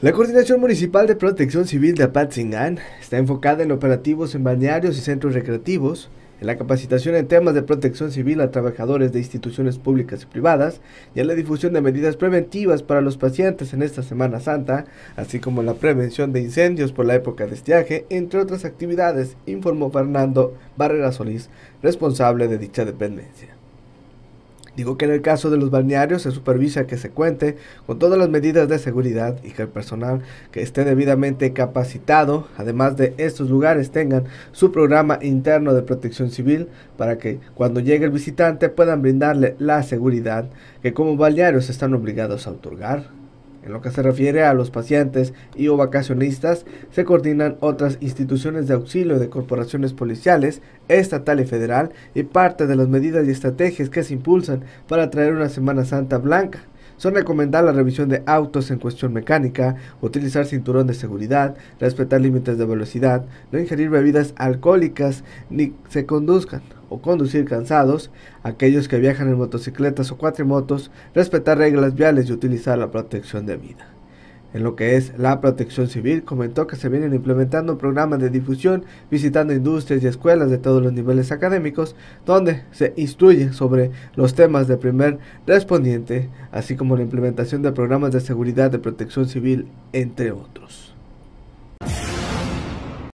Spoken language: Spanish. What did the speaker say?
La Coordinación Municipal de Protección Civil de Apatzingán está enfocada en operativos en balnearios y centros recreativos, en la capacitación en temas de protección civil a trabajadores de instituciones públicas y privadas y en la difusión de medidas preventivas para los pacientes en esta Semana Santa, así como en la prevención de incendios por la época de estiaje, entre otras actividades, informó Fernando Barrera Solís, responsable de dicha dependencia. Digo que en el caso de los balnearios se supervisa que se cuente con todas las medidas de seguridad y que el personal que esté debidamente capacitado, además de estos lugares, tengan su programa interno de protección civil para que cuando llegue el visitante puedan brindarle la seguridad que como balnearios están obligados a otorgar. En lo que se refiere a los pacientes y o vacacionistas, se coordinan otras instituciones de auxilio de corporaciones policiales, estatal y federal, y parte de las medidas y estrategias que se impulsan para traer una Semana Santa blanca, son recomendar la revisión de autos en cuestión mecánica, utilizar cinturón de seguridad, respetar límites de velocidad, no ingerir bebidas alcohólicas ni se conduzcan o conducir cansados, aquellos que viajan en motocicletas o cuatrimotos, respetar reglas viales y utilizar la protección de vida. En lo que es la protección civil, comentó que se vienen implementando programas de difusión, visitando industrias y escuelas de todos los niveles académicos, donde se instruye sobre los temas de primer respondiente, así como la implementación de programas de seguridad de protección civil, entre otros.